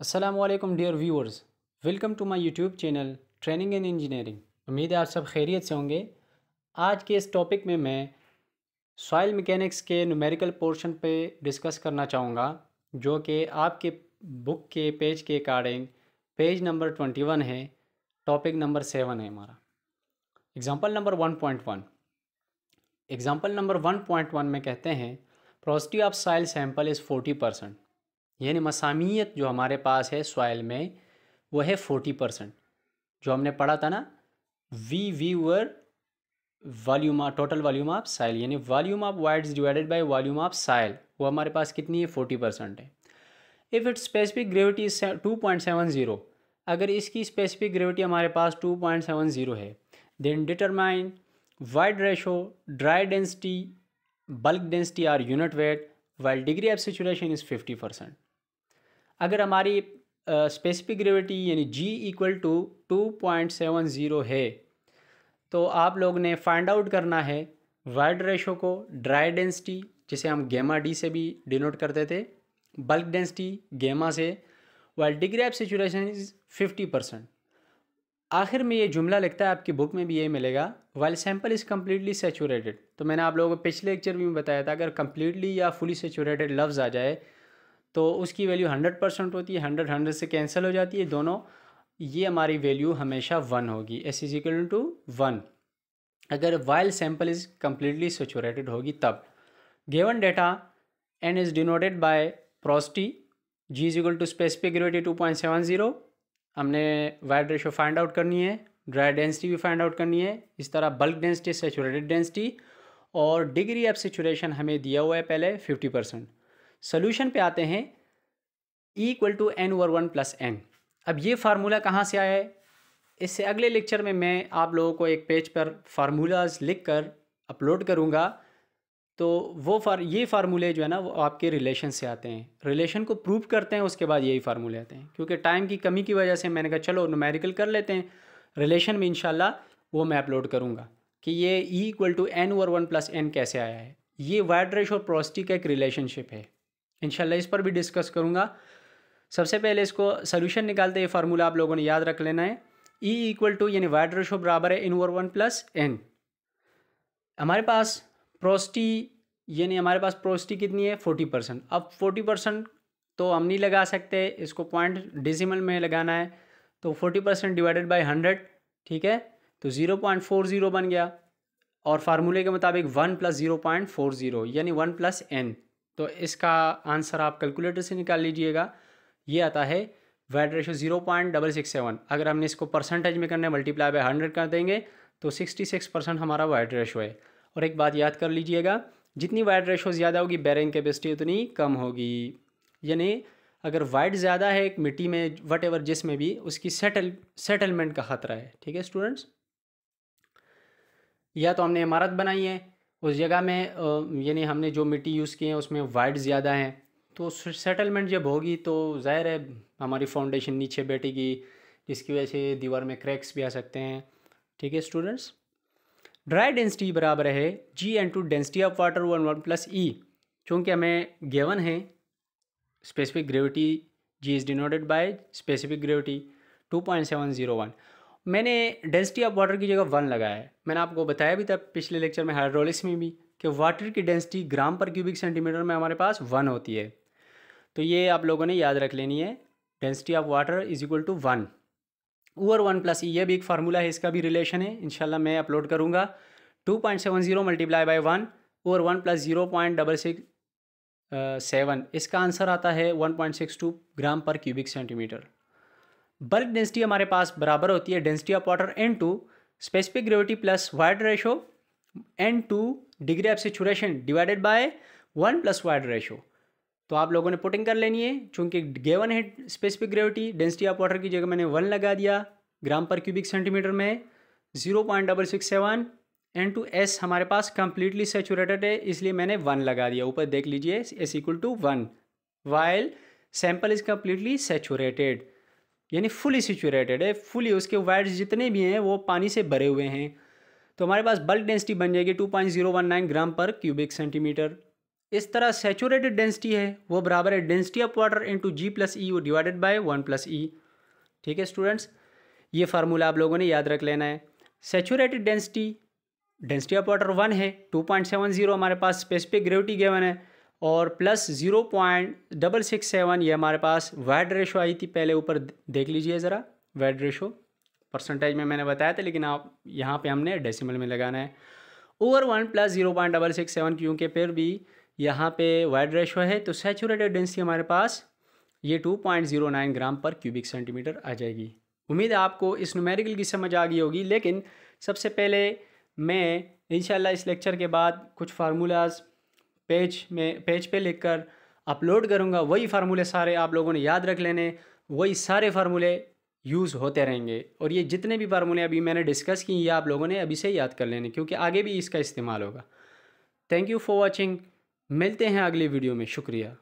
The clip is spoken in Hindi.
Aslam dear viewers welcome to my YouTube channel training in engineering उम्मीद है आप सब खैरियत से होंगे आज के इस टॉपिक में मैं सॉइल मैकेनिक्स के न्यूमेरिकल पोर्शन पे डिस्कस करना चाहूँगा जो कि आपके बुक के पेज के according page number twenty one है टॉपिक नंबर सेवन है हमारा example number one point one example number one point one में कहते हैं porosity of soil sample is forty percent यानी मसामियत जो हमारे पास है सॉइल में वह है फोर्टी परसेंट जो हमने पढ़ा था ना V V over volume of total volume of soil यानी volume of voids divided by volume of soil वो हमारे पास कितनी है फोर्टी परसेंट है if its specific gravity two point seven zero अगर इसकी स्पेसिफिक ग्रेविटी हमारे पास टू पॉइंट सेवन ज़ीरो है then determine void ratio dry density bulk density are unit weight while degree of saturation is fifty percent अगर हमारी स्पेसिफिक ग्रेविटी यानी G equal to two point seven zero है तो आप लोग ने फाइंड आउट करना है वाइड रेशो को ड्राई डेंसिटी जिसे हम गेमा डी से भी डिनोट करते थे बल्क डेंसिटी गेमा से while degree of saturation is fifty percent आखिर में ये जुमला लिखता है आपकी बुक में भी ये मिलेगा while sample is completely saturated तो मैंने आप लोगों को पिछले लेक्चर भी में बताया था अगर कम्प्लीटली या फुली सेचूरेटेड लफ्ज़ आ जाए तो उसकी वैल्यू हंड्रेड परसेंट होती है हंड्रेड हंड्रेड से कैंसिल हो जाती है दोनों ये हमारी वैल्यू हमेशा वन होगी S is equal to one अगर while sample is completely saturated होगी तब given data n is denoted by porosity G is equal to specific gravity two point seven zero हमने वाइड रेशो फाइंड आउट करनी है ड्राई डेंसिटी भी फाइंड आउट करनी है इस तरह बल्क डेंसिटी सेचूरेटेड डेंसिटी और डिग्री ऑफ सेचुरेशन हमें दिया हुआ है पहले फिफ्टी परसेंट सोल्यूशन पे आते हैं equal to n over one plus n अब ये फार्मूला कहाँ से आया है इससे अगले लेक्चर में मैं आप लोगों को एक पेज पर फार्मूलाज लिख कर अपलोड करूँगा तो वो फार ये फार्मूले जो है ना वो आपके रिलेशन से आते हैं रिलेशन को प्रूव करते हैं उसके बाद यही फार्मूले आते हैं क्योंकि टाइम की कमी की वजह से मैंने कहा चलो नुमेरिकल कर लेते हैं रिलेशन में इंशाल्लाह वो मैं अपलोड करूँगा कि ये e equal to n over one plus n कैसे आया है ये वाइड रेश और प्रोस्टी का एक रिलेशनशिप है इनशाला इस पर भी डिस्कस करूँगा सबसे पहले इसको सोल्यूशन निकालते ये फार्मूला आप लोगों ने याद रख लेना है ई इक्वल टू यानी वाइड रेशो बराबर है n over one plus n हमारे पास प्रोस्टी यानी हमारे पास प्रोस्टी कितनी है फोर्टी परसेंट अब फोर्टी परसेंट तो हम नहीं लगा सकते इसको पॉइंट डिसिमल में लगाना है तो forty percent divided by hundred ठीक है तो ज़ीरो पॉइंट फोर ज़ीरो बन गया और फार्मूले के मुताबिक one plus zero point four zero यानी वन प्लस एन तो इसका आंसर आप कैलकुलेटर से निकाल लीजिएगा ये आता है void ratio zero point double six seven अगर हमने इसको परसेंटेज में करने मल्टीप्लाई बाय हंड्रेड कर देंगे तो सिक्सटी सिक्स परसेंट हमारा वैट रेशो है और एक बात याद कर लीजिएगा जितनी वाइट रेशो ज़्यादा होगी बैरिंग कैपेसिटी उतनी कम होगी यानी अगर वाइट ज़्यादा है एक मिट्टी में वट एवर जिसमें भी उसकी सेटल सेटलमेंट का खतरा है ठीक है स्टूडेंट्स या तो हमने इमारत बनाई है उस जगह में यानी हमने जो मिट्टी यूज़ की है उसमें वाइड ज़्यादा हैं तो सेटलमेंट जब होगी तो ज़ाहिर है हमारी फाउंडेशन नीचे बैठेगी जिसकी वजह से दीवार में क्रैक्स भी आ सकते हैं ठीक है स्टूडेंट्स ड्राई डेंसिटी बराबर है G into density of water one one plus e चूँकि हमें गेवन है specific gravity G is denoted by specific gravity two point seven zero one मैंने डेंसिटी ऑफ वाटर की जगह वन लगाया है मैंने आपको बताया भी था पिछले लेक्चर में हाइड्रोलिक्स में भी कि वाटर की डेंसिटी ग्राम पर क्यूबिक सेंटीमीटर में हमारे पास वन होती है तो ये आप लोगों ने याद रख लेनी है density of water is equal to one over one plus ये भी एक फार्मूला है इसका भी रिलेशन है इनशाला मैं अपलोड करूँगा two point seven zero multiply by one और one plus zero point double six seven इसका आंसर आता है one point six two gram per cubic centimetre bulk density हमारे पास बराबर होती है density of water into specific gravity plus void ratio into degree of saturation divided by one plus void ratio तो आप लोगों ने पुटिंग कर लेनी है चूंकि गेवन है specific gravity density of water की जगह मैंने वन लगा दिया ग्राम पर क्यूबिक सेंटीमीटर में zero point double six seven into S हमारे पास कंप्लीटली सेचूरेटेड है इसलिए मैंने वन लगा दिया ऊपर देख लीजिए S equal to one while sample is completely saturated यानी फुली सिचुरेटेड है फुली उसके वायर्स जितने भी हैं वो पानी से भरे हुए हैं तो हमारे पास बल्क डेंसिटी बन जाएगी 2.019 ग्राम पर क्यूबिक सेंटीमीटर इस तरह सेचूरेटेड डेंसिटी है वो बराबर है density of water into G plus e divided by one plus e ठीक है स्टूडेंट्स ये फार्मूला आप लोगों ने याद रख लेना है saturated density density of water one है 2.70 हमारे पास स्पेसिफिक ग्रेविटी गेवन है और plus zero point double six seven ये हमारे पास वैड रेशो आई थी पहले ऊपर देख लीजिए ज़रा वैड रेशो परसेंटेज में मैंने बताया था लेकिन आप यहाँ पे हमने डेसिमल में लगाना है over one plus zero point double six seven क्योंकि फिर भी यहाँ पे वाइड रेशो है तो सेचूरेटेड डेंसिटी हमारे पास ये two point zero nine gram per cubic centimetre आ जाएगी उम्मीद है आपको इस नुमेरिकल की समझ आ गई होगी लेकिन सबसे पहले मैं इंशाल्लाह इस लेक्चर के बाद कुछ फार्मूलाज पेज में पेज पे लिखकर अपलोड करूँगा वही फार्मूले सारे आप लोगों ने याद रख लेने वही सारे फार्मूले यूज़ होते रहेंगे और ये जितने भी फार्मूले अभी मैंने डिस्कस किए ये आप लोगों ने अभी से याद कर लेने क्योंकि आगे भी इसका इस्तेमाल होगा थैंक यू फॉर वॉचिंग मिलते हैं अगली वीडियो में शुक्रिया